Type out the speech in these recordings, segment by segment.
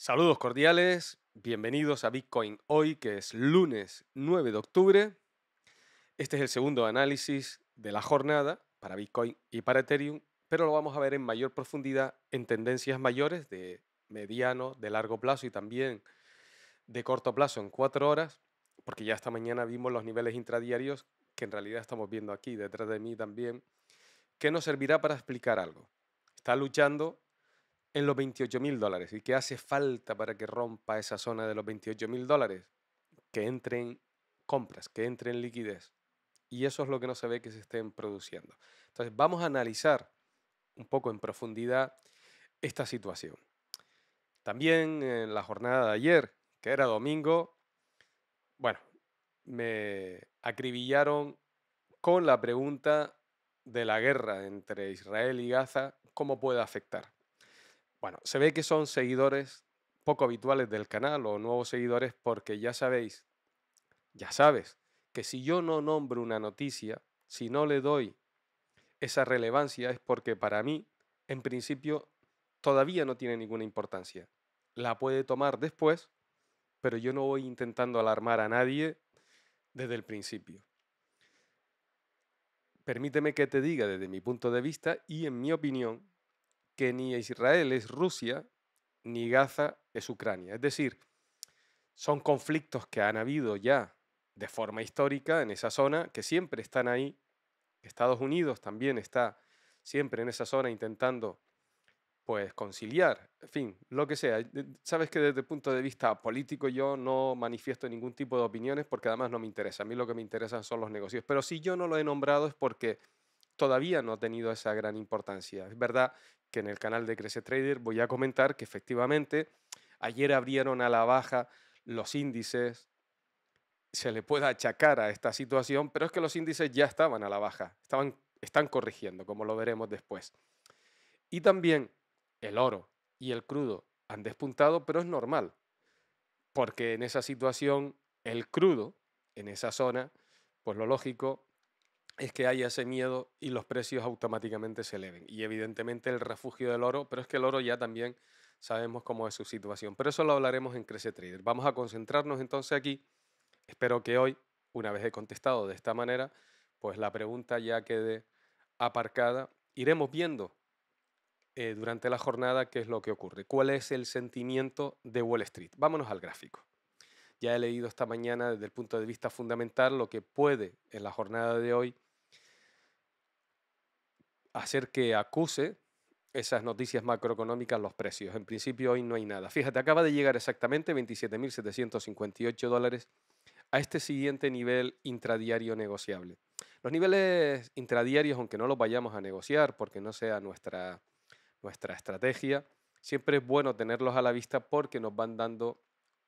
Saludos cordiales, bienvenidos a Bitcoin hoy, que es lunes 9 de octubre. Este es el segundo análisis de la jornada para Bitcoin y para Ethereum, pero lo vamos a ver en mayor profundidad en tendencias mayores de mediano, de largo plazo y también de corto plazo en cuatro horas, porque ya esta mañana vimos los niveles intradiarios que en realidad estamos viendo aquí detrás de mí también, que nos servirá para explicar algo. Está luchando en los 28 mil dólares. ¿Y qué hace falta para que rompa esa zona de los 28 mil dólares? Que entren compras, que entren liquidez. Y eso es lo que no se ve que se estén produciendo. Entonces, vamos a analizar un poco en profundidad esta situación. También en la jornada de ayer, que era domingo, bueno, me acribillaron con la pregunta de la guerra entre Israel y Gaza, cómo puede afectar. Bueno, se ve que son seguidores poco habituales del canal o nuevos seguidores porque ya sabéis, ya sabes, que si yo no nombro una noticia, si no le doy esa relevancia es porque para mí, en principio, todavía no tiene ninguna importancia. La puede tomar después, pero yo no voy intentando alarmar a nadie desde el principio. Permíteme que te diga desde mi punto de vista y en mi opinión que ni Israel es Rusia, ni Gaza es Ucrania. Es decir, son conflictos que han habido ya de forma histórica en esa zona, que siempre están ahí. Estados Unidos también está siempre en esa zona intentando pues conciliar, en fin, lo que sea. Sabes que desde el punto de vista político yo no manifiesto ningún tipo de opiniones porque además no me interesa. A mí lo que me interesan son los negocios. Pero si yo no lo he nombrado es porque todavía no ha tenido esa gran importancia. Es verdad que en el canal de Crece Trader voy a comentar que efectivamente ayer abrieron a la baja los índices. Se le puede achacar a esta situación, pero es que los índices ya estaban a la baja, estaban, están corrigiendo, como lo veremos después. Y también el oro y el crudo han despuntado, pero es normal, porque en esa situación el crudo, en esa zona, pues lo lógico es que haya ese miedo y los precios automáticamente se eleven. Y evidentemente el refugio del oro, pero es que el oro ya también sabemos cómo es su situación. Pero eso lo hablaremos en Crece Trader. Vamos a concentrarnos entonces aquí. Espero que hoy, una vez he contestado de esta manera, pues la pregunta ya quede aparcada. Iremos viendo eh, durante la jornada qué es lo que ocurre, cuál es el sentimiento de Wall Street. Vámonos al gráfico. Ya he leído esta mañana desde el punto de vista fundamental lo que puede en la jornada de hoy hacer que acuse esas noticias macroeconómicas los precios. En principio hoy no hay nada. Fíjate, acaba de llegar exactamente 27.758 dólares a este siguiente nivel intradiario negociable. Los niveles intradiarios, aunque no los vayamos a negociar porque no sea nuestra, nuestra estrategia, siempre es bueno tenerlos a la vista porque nos van dando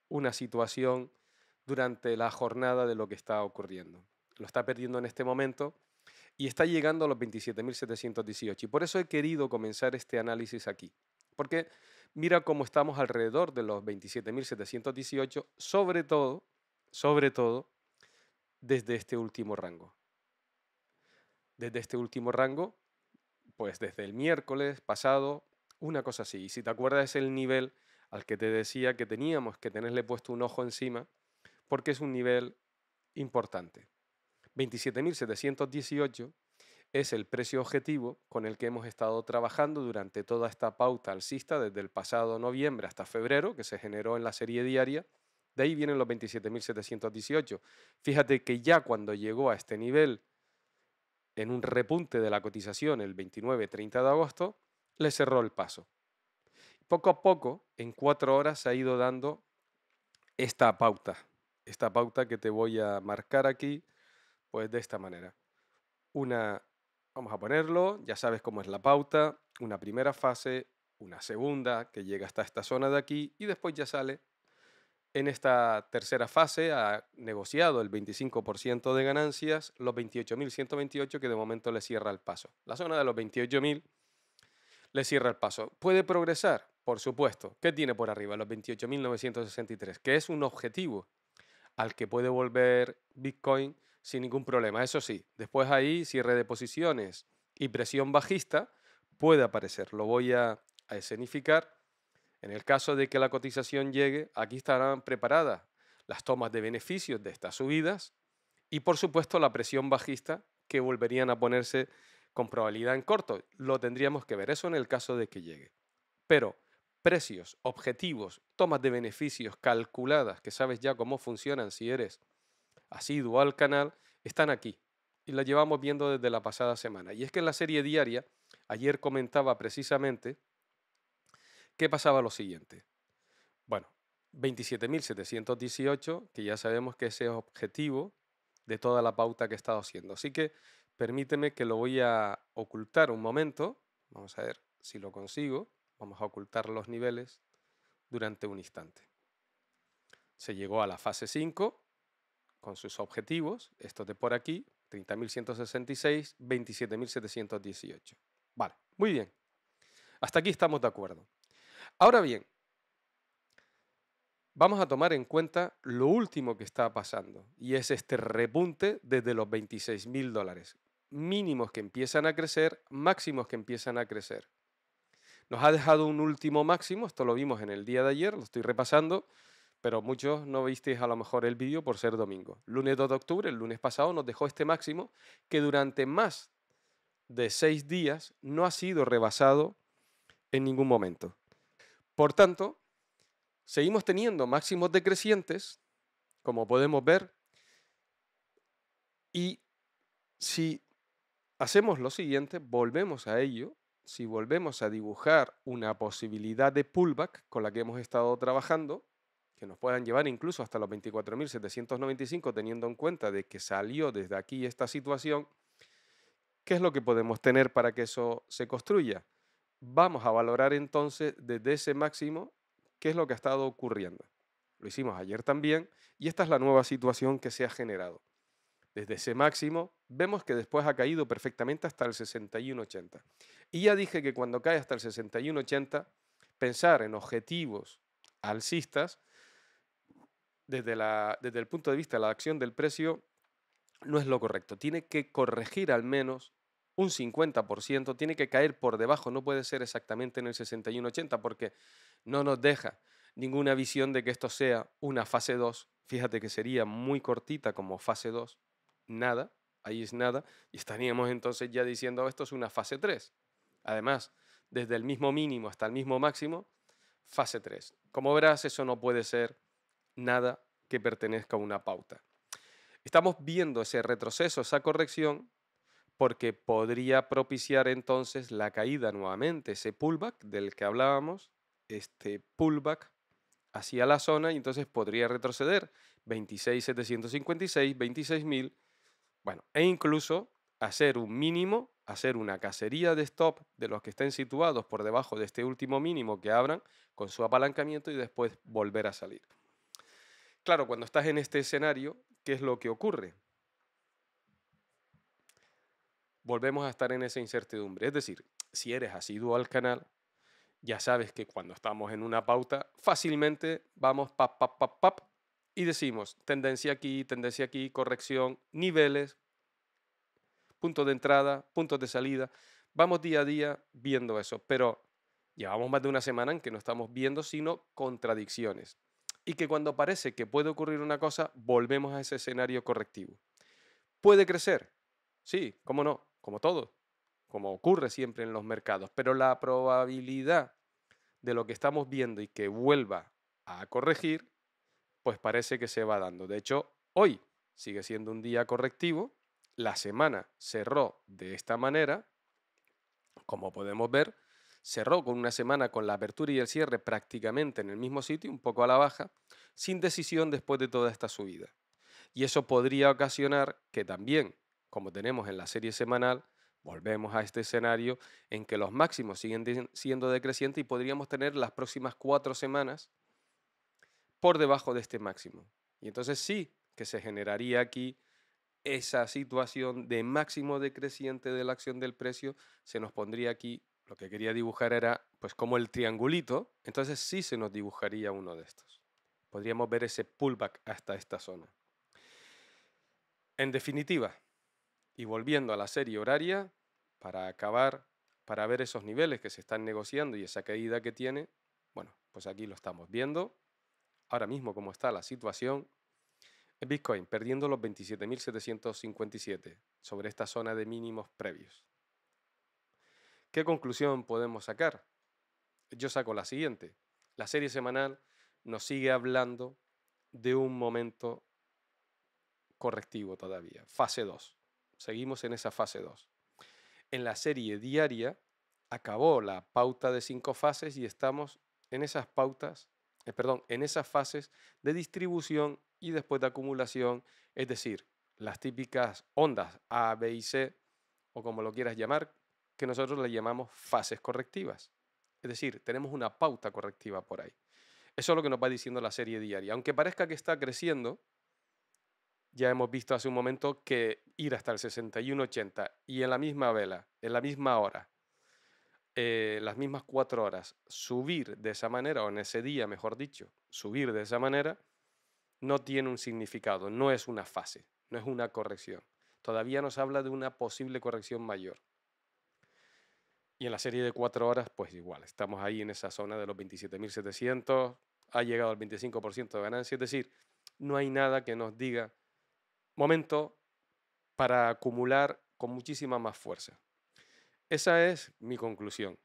una situación durante la jornada de lo que está ocurriendo. Lo está perdiendo en este momento y está llegando a los 27.718. Y por eso he querido comenzar este análisis aquí, porque mira cómo estamos alrededor de los 27.718, sobre todo, sobre todo, desde este último rango. Desde este último rango, pues desde el miércoles pasado, una cosa así. Y si te acuerdas es el nivel al que te decía que teníamos que tenerle puesto un ojo encima, porque es un nivel importante. 27.718 es el precio objetivo con el que hemos estado trabajando durante toda esta pauta alcista desde el pasado noviembre hasta febrero, que se generó en la serie diaria. De ahí vienen los 27.718. Fíjate que ya cuando llegó a este nivel, en un repunte de la cotización el 29-30 de agosto, le cerró el paso. Poco a poco, en cuatro horas, se ha ido dando esta pauta. Esta pauta que te voy a marcar aquí pues de esta manera. Una, vamos a ponerlo, ya sabes cómo es la pauta, una primera fase, una segunda que llega hasta esta zona de aquí y después ya sale. En esta tercera fase ha negociado el 25% de ganancias, los 28.128 que de momento le cierra el paso. La zona de los 28.000 le cierra el paso. ¿Puede progresar? Por supuesto. ¿Qué tiene por arriba? Los 28.963, que es un objetivo al que puede volver Bitcoin sin ningún problema. Eso sí, después ahí cierre de posiciones y presión bajista puede aparecer. Lo voy a, a escenificar. En el caso de que la cotización llegue, aquí estarán preparadas las tomas de beneficios de estas subidas y por supuesto la presión bajista que volverían a ponerse con probabilidad en corto. Lo tendríamos que ver eso en el caso de que llegue. Pero precios, objetivos, tomas de beneficios calculadas, que sabes ya cómo funcionan si eres asiduo al canal, están aquí y la llevamos viendo desde la pasada semana. Y es que en la serie diaria, ayer comentaba precisamente qué pasaba lo siguiente. Bueno, 27.718, que ya sabemos que ese es objetivo de toda la pauta que he estado haciendo. Así que permíteme que lo voy a ocultar un momento. Vamos a ver si lo consigo. Vamos a ocultar los niveles durante un instante. Se llegó a la fase 5, con sus objetivos, esto de por aquí, 30.166, 27.718. Vale, muy bien. Hasta aquí estamos de acuerdo. Ahora bien, vamos a tomar en cuenta lo último que está pasando y es este repunte desde los 26.000 dólares. Mínimos que empiezan a crecer, máximos que empiezan a crecer. Nos ha dejado un último máximo, esto lo vimos en el día de ayer, lo estoy repasando, pero muchos no visteis a lo mejor el vídeo por ser domingo. Lunes 2 de octubre, el lunes pasado, nos dejó este máximo que durante más de seis días no ha sido rebasado en ningún momento. Por tanto, seguimos teniendo máximos decrecientes, como podemos ver, y si hacemos lo siguiente, volvemos a ello, si volvemos a dibujar una posibilidad de pullback con la que hemos estado trabajando, que nos puedan llevar incluso hasta los 24.795, teniendo en cuenta de que salió desde aquí esta situación, ¿qué es lo que podemos tener para que eso se construya? Vamos a valorar entonces desde ese máximo qué es lo que ha estado ocurriendo. Lo hicimos ayer también y esta es la nueva situación que se ha generado. Desde ese máximo vemos que después ha caído perfectamente hasta el 61.80. Y ya dije que cuando cae hasta el 61.80, pensar en objetivos alcistas desde, la, desde el punto de vista de la acción del precio, no es lo correcto. Tiene que corregir al menos un 50%, tiene que caer por debajo, no puede ser exactamente en el 61-80 porque no nos deja ninguna visión de que esto sea una fase 2. Fíjate que sería muy cortita como fase 2, nada, ahí es nada, y estaríamos entonces ya diciendo oh, esto es una fase 3. Además, desde el mismo mínimo hasta el mismo máximo, fase 3. Como verás, eso no puede ser nada que pertenezca a una pauta. Estamos viendo ese retroceso, esa corrección, porque podría propiciar entonces la caída nuevamente, ese pullback del que hablábamos, este pullback hacia la zona y entonces podría retroceder 26.756, 26.000, bueno, e incluso hacer un mínimo, hacer una cacería de stop de los que estén situados por debajo de este último mínimo que abran con su apalancamiento y después volver a salir claro, cuando estás en este escenario, ¿qué es lo que ocurre? Volvemos a estar en esa incertidumbre. Es decir, si eres asiduo al canal, ya sabes que cuando estamos en una pauta, fácilmente vamos pap, pap, pap, pap, y decimos tendencia aquí, tendencia aquí, corrección, niveles, puntos de entrada, puntos de salida. Vamos día a día viendo eso, pero llevamos más de una semana en que no estamos viendo sino contradicciones y que cuando parece que puede ocurrir una cosa, volvemos a ese escenario correctivo. Puede crecer, sí, cómo no, como todo, como ocurre siempre en los mercados, pero la probabilidad de lo que estamos viendo y que vuelva a corregir, pues parece que se va dando. De hecho, hoy sigue siendo un día correctivo, la semana cerró de esta manera, como podemos ver, cerró con una semana con la apertura y el cierre prácticamente en el mismo sitio, un poco a la baja, sin decisión después de toda esta subida. Y eso podría ocasionar que también, como tenemos en la serie semanal, volvemos a este escenario en que los máximos siguen siendo decrecientes y podríamos tener las próximas cuatro semanas por debajo de este máximo. Y entonces sí que se generaría aquí esa situación de máximo decreciente de la acción del precio, se nos pondría aquí lo que quería dibujar era pues como el triangulito, entonces sí se nos dibujaría uno de estos. Podríamos ver ese pullback hasta esta zona. En definitiva, y volviendo a la serie horaria, para acabar, para ver esos niveles que se están negociando y esa caída que tiene, bueno, pues aquí lo estamos viendo. Ahora mismo como está la situación, el Bitcoin perdiendo los 27.757 sobre esta zona de mínimos previos. ¿Qué conclusión podemos sacar? Yo saco la siguiente. La serie semanal nos sigue hablando de un momento correctivo todavía, fase 2. Seguimos en esa fase 2. En la serie diaria acabó la pauta de cinco fases y estamos en esas pautas, eh, perdón, en esas fases de distribución y después de acumulación, es decir, las típicas ondas A, B y C, o como lo quieras llamar, que nosotros le llamamos fases correctivas. Es decir, tenemos una pauta correctiva por ahí. Eso es lo que nos va diciendo la serie diaria. Aunque parezca que está creciendo, ya hemos visto hace un momento que ir hasta el 61.80 y en la misma vela, en la misma hora, eh, las mismas cuatro horas, subir de esa manera, o en ese día, mejor dicho, subir de esa manera, no tiene un significado, no es una fase, no es una corrección. Todavía nos habla de una posible corrección mayor. Y en la serie de cuatro horas, pues igual, estamos ahí en esa zona de los 27.700, ha llegado al 25% de ganancia, es decir, no hay nada que nos diga momento para acumular con muchísima más fuerza. Esa es mi conclusión.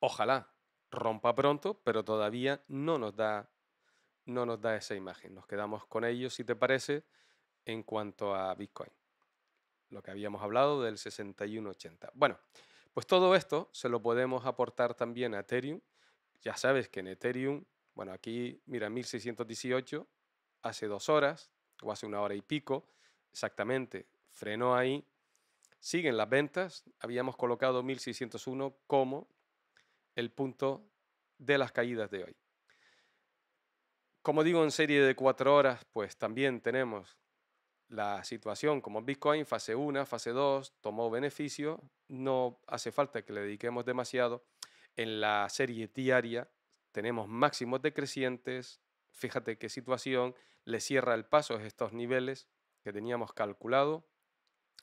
Ojalá rompa pronto, pero todavía no nos da no nos da esa imagen. Nos quedamos con ello, si te parece, en cuanto a Bitcoin. Lo que habíamos hablado del 6180. Bueno, pues todo esto se lo podemos aportar también a Ethereum. Ya sabes que en Ethereum, bueno, aquí mira 1618, hace dos horas o hace una hora y pico, exactamente, frenó ahí. Siguen las ventas, habíamos colocado 1601 como el punto de las caídas de hoy. Como digo, en serie de cuatro horas, pues también tenemos la situación como Bitcoin, fase 1, fase 2, tomó beneficio, no hace falta que le dediquemos demasiado. En la serie diaria tenemos máximos decrecientes, fíjate qué situación le cierra el paso a estos niveles que teníamos calculado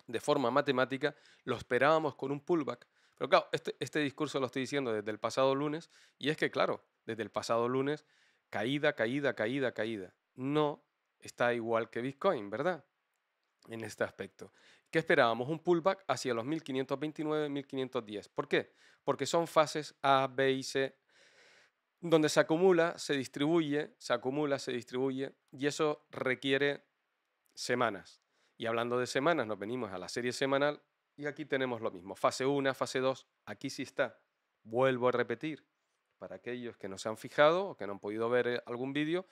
de forma matemática, lo esperábamos con un pullback. Pero claro, este, este discurso lo estoy diciendo desde el pasado lunes y es que claro, desde el pasado lunes, caída, caída, caída, caída. No está igual que Bitcoin, ¿verdad? en este aspecto. ¿Qué esperábamos? Un pullback hacia los 1529, 1510. ¿Por qué? Porque son fases A, B y C, donde se acumula, se distribuye, se acumula, se distribuye, y eso requiere semanas. Y hablando de semanas, nos venimos a la serie semanal y aquí tenemos lo mismo. Fase 1, fase 2, aquí sí está. Vuelvo a repetir, para aquellos que no se han fijado o que no han podido ver eh, algún vídeo,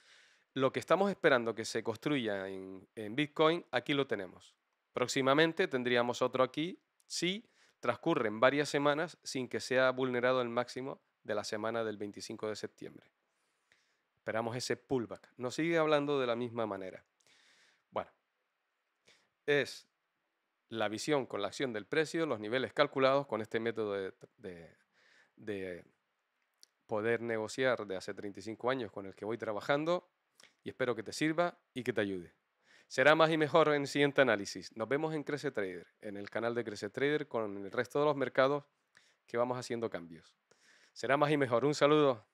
lo que estamos esperando que se construya en, Bitcoin, aquí lo tenemos. Próximamente tendríamos otro aquí si transcurren varias semanas sin que sea vulnerado el máximo de la semana del 25 de septiembre. Esperamos ese pullback. Nos sigue hablando de la misma manera. Bueno, es la visión con la acción del precio, los niveles calculados con este método de poder negociar de hace 35 años con el que voy trabajando y espero que te sirva y que te ayude. Será más y mejor en el siguiente análisis. Nos vemos en Crece Trader, en el canal de Crece Trader con el resto de los mercados que vamos haciendo cambios. Será más y mejor. Un saludo.